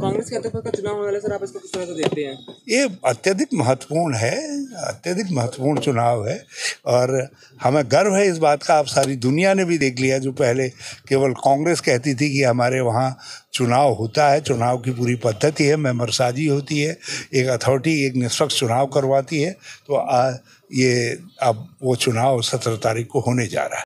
कांग्रेस के अध्यक्ष का चुनाव होने वाला सर आप इसको किस तरह से देखते हैं ये अत्यधिक महत्वपूर्ण है अत्यधिक महत्वपूर्ण चुनाव है और हमें गर्व है इस बात का आप सारी दुनिया ने भी देख लिया जो पहले केवल कांग्रेस कहती थी कि हमारे वहाँ चुनाव होता है चुनाव की पूरी पद्धति है मेम्बरसाजी होती है एक अथॉरिटी एक निष्पक्ष चुनाव करवाती है तो आ, ये अब वो चुनाव सत्रह तारीख को होने जा रहा है